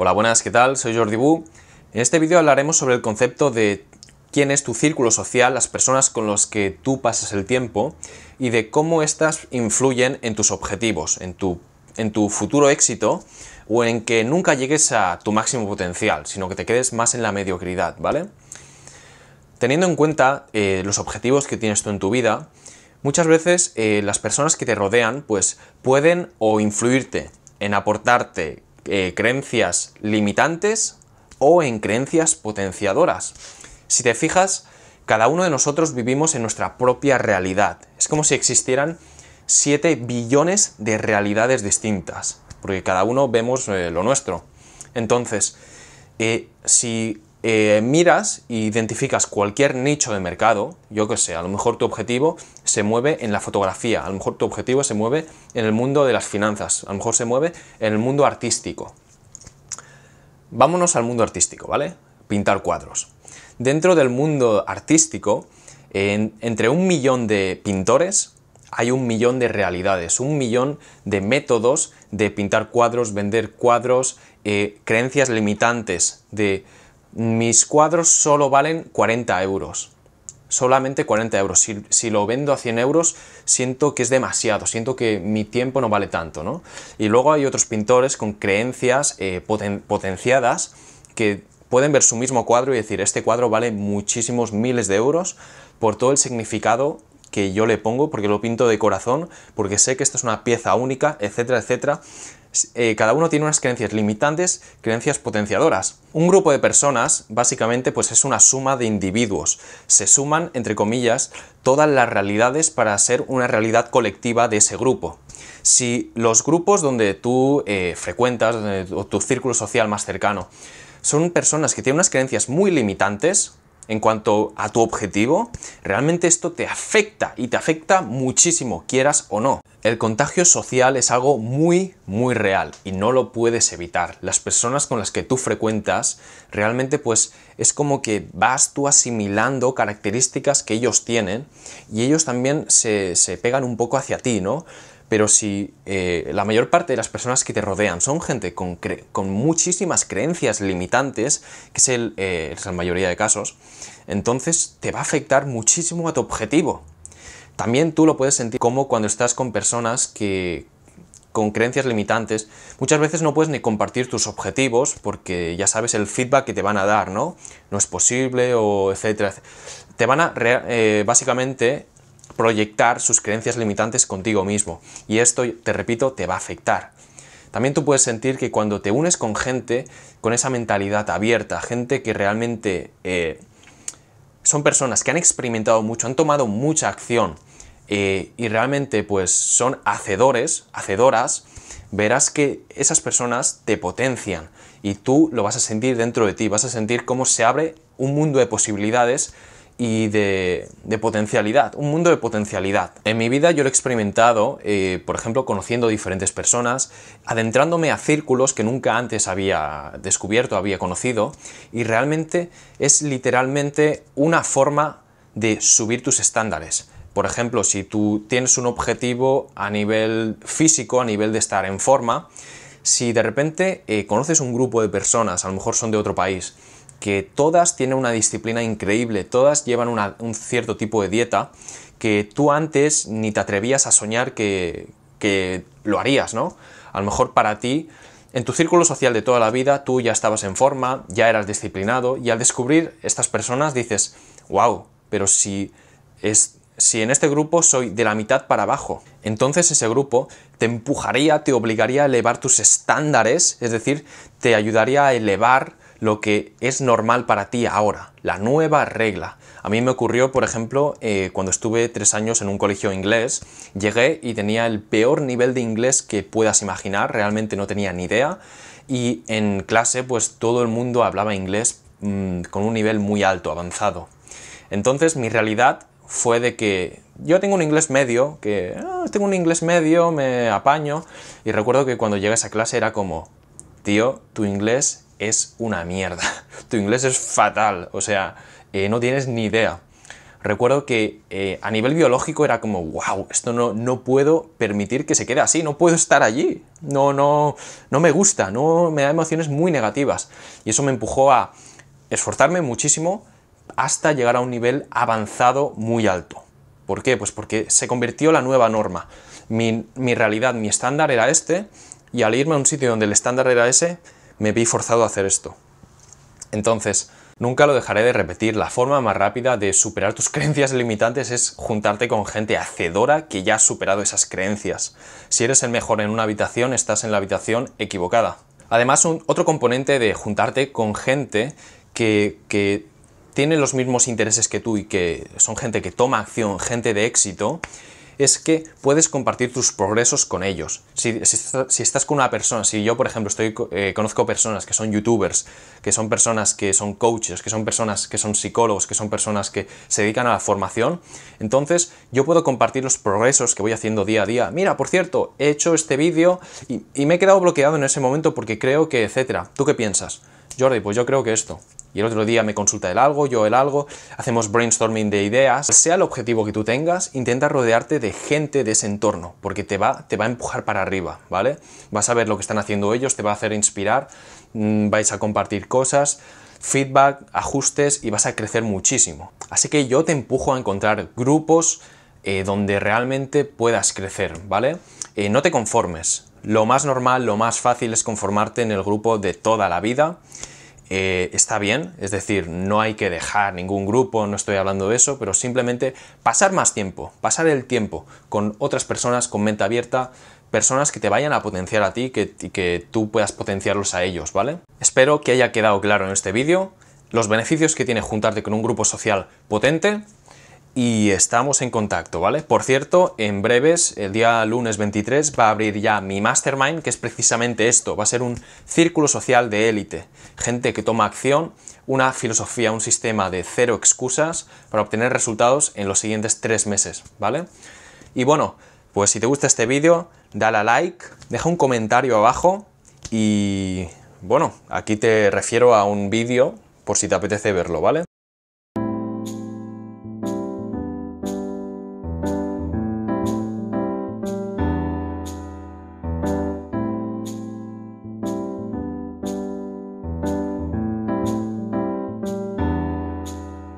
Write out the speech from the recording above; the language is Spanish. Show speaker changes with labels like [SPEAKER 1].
[SPEAKER 1] Hola, buenas, ¿qué tal? Soy Jordi Bu. En este vídeo hablaremos sobre el concepto de quién es tu círculo social, las personas con las que tú pasas el tiempo y de cómo éstas influyen en tus objetivos, en tu, en tu futuro éxito o en que nunca llegues a tu máximo potencial, sino que te quedes más en la mediocridad, ¿vale? Teniendo en cuenta eh, los objetivos que tienes tú en tu vida, muchas veces eh, las personas que te rodean pues pueden o influirte en aportarte eh, creencias limitantes o en creencias potenciadoras. Si te fijas, cada uno de nosotros vivimos en nuestra propia realidad. Es como si existieran 7 billones de realidades distintas, porque cada uno vemos eh, lo nuestro. Entonces, eh, si eh, miras e identificas cualquier nicho de mercado, yo que sé, a lo mejor tu objetivo se mueve en la fotografía, a lo mejor tu objetivo se mueve en el mundo de las finanzas, a lo mejor se mueve en el mundo artístico. Vámonos al mundo artístico, ¿vale? Pintar cuadros. Dentro del mundo artístico, entre un millón de pintores hay un millón de realidades, un millón de métodos de pintar cuadros, vender cuadros, eh, creencias limitantes de mis cuadros solo valen 40 euros. Solamente 40 euros. Si, lo vendo a 100 euros, siento que es demasiado, siento que mi tiempo no vale tanto, ¿no? Y luego hay otros pintores con creencias eh, potenciadas que pueden ver su mismo cuadro y decir, este cuadro vale muchísimos miles de euros por todo el significado que yo le pongo, porque lo pinto de corazón, porque sé que esto es una pieza única, etcétera, etcétera. Eh, cada uno tiene unas creencias limitantes, creencias potenciadoras. Un grupo de personas, básicamente, pues es una suma de individuos. Se suman, entre comillas, todas las realidades para ser una realidad colectiva de ese grupo. Si los grupos donde tú eh, frecuentas, o tu círculo social más cercano, son personas que tienen unas creencias muy limitantes, en cuanto a tu objetivo, realmente esto te afecta y te afecta muchísimo, quieras o no. El contagio social es algo muy, muy real y no lo puedes evitar. Las personas con las que tú frecuentas realmente pues es como que vas tú asimilando características que ellos tienen y ellos también se, pegan un poco hacia ti, ¿no? pero si eh, la mayor parte de las personas que te rodean son gente con, muchísimas creencias limitantes, que es, el, eh, la mayoría de casos, entonces te va a afectar muchísimo a tu objetivo. También tú lo puedes sentir como cuando estás con personas que, con creencias limitantes, muchas veces no puedes ni compartir tus objetivos porque ya sabes el feedback que te van a dar, ¿no? No es posible o etcétera. Te van a, eh, básicamente, proyectar sus creencias limitantes contigo mismo y esto, te repito, te va a afectar. También tú puedes sentir que cuando te unes con gente con esa mentalidad abierta, gente que realmente eh, son personas que han experimentado mucho, han tomado mucha acción eh, y realmente pues son hacedores, hacedoras, verás que esas personas te potencian y tú lo vas a sentir dentro de ti, vas a sentir cómo se abre un mundo de posibilidades y de, potencialidad, un mundo de potencialidad. En mi vida yo lo he experimentado, eh, por ejemplo, conociendo diferentes personas, adentrándome a círculos que nunca antes había descubierto, había conocido, y realmente es literalmente una forma de subir tus estándares. Por ejemplo, si tú tienes un objetivo a nivel físico, a nivel de estar en forma, si de repente eh, conoces un grupo de personas, a lo mejor son de otro país, que todas tienen una disciplina increíble, todas llevan un cierto tipo de dieta que tú antes ni te atrevías a soñar que, lo harías, ¿no? A lo mejor para ti, en tu círculo social de toda la vida, tú ya estabas en forma, ya eras disciplinado, y al descubrir estas personas dices, wow, pero si, es, si en este grupo soy de la mitad para abajo, entonces ese grupo te empujaría, te obligaría a elevar tus estándares, es decir, te ayudaría a elevar lo que es normal para ti ahora, la nueva regla. A mí me ocurrió, por ejemplo, eh, cuando estuve tres años en un colegio inglés, llegué y tenía el peor nivel de inglés que puedas imaginar, realmente no tenía ni idea, y en clase pues todo el mundo hablaba inglés mm, con un nivel muy alto, avanzado. Entonces mi realidad fue de que yo tengo un inglés medio, que ah, tengo un inglés medio, me apaño, y recuerdo que cuando llegué a esa clase era como, tío, tu inglés es una mierda. Tu inglés es fatal, o sea, eh, no tienes ni idea. Recuerdo que eh, a nivel biológico era como, wow, esto no, no puedo permitir que se quede así, no puedo estar allí, no, no, no me gusta, no me da emociones muy negativas. Y eso me empujó a esforzarme muchísimo hasta llegar a un nivel avanzado muy alto. ¿Por qué? Pues porque se convirtió la nueva norma. mi realidad, mi estándar era este, y al irme a un sitio donde el estándar era ese, me vi forzado a hacer esto. Entonces, nunca lo dejaré de repetir, la forma más rápida de superar tus creencias limitantes es juntarte con gente hacedora que ya ha superado esas creencias. Si eres el mejor en una habitación, estás en la habitación equivocada. Además, un, otro componente de juntarte con gente que, que tiene los mismos intereses que tú y que son gente que toma acción, gente de éxito, es que puedes compartir tus progresos con ellos. Si, estás con una persona, si yo por ejemplo estoy, eh, conozco personas que son youtubers, que son personas que son coaches, que son personas que son psicólogos, que son personas que se dedican a la formación, entonces yo puedo compartir los progresos que voy haciendo día a día. Mira, por cierto, he hecho este vídeo y, y me he quedado bloqueado en ese momento porque creo que, etcétera. ¿Tú qué piensas? Jordi, pues yo creo que esto y el otro día me consulta el algo, yo el algo, hacemos brainstorming de ideas. Sea el objetivo que tú tengas, intenta rodearte de gente de ese entorno, porque te va, te va a empujar para arriba, ¿vale? Vas a ver lo que están haciendo ellos, te va a hacer inspirar, mm, vais a compartir cosas, feedback, ajustes y vas a crecer muchísimo. Así que yo te empujo a encontrar grupos eh, donde realmente puedas crecer, ¿vale? Eh, no te conformes. Lo más normal, lo más fácil es conformarte en el grupo de toda la vida eh, está bien, es decir, no hay que dejar ningún grupo, no estoy hablando de eso, pero simplemente pasar más tiempo, pasar el tiempo con otras personas con mente abierta, personas que te vayan a potenciar a ti que, y que tú puedas potenciarlos a ellos, ¿vale? Espero que haya quedado claro en este vídeo los beneficios que tiene juntarte con un grupo social potente y estamos en contacto, ¿vale? Por cierto, en breves, el día lunes 23, va a abrir ya mi mastermind, que es precisamente esto, va a ser un círculo social de élite, gente que toma acción, una filosofía, un sistema de cero excusas para obtener resultados en los siguientes tres meses, ¿vale? Y bueno, pues si te gusta este vídeo, dale a like, deja un comentario abajo y bueno, aquí te refiero a un vídeo por si te apetece verlo, ¿vale?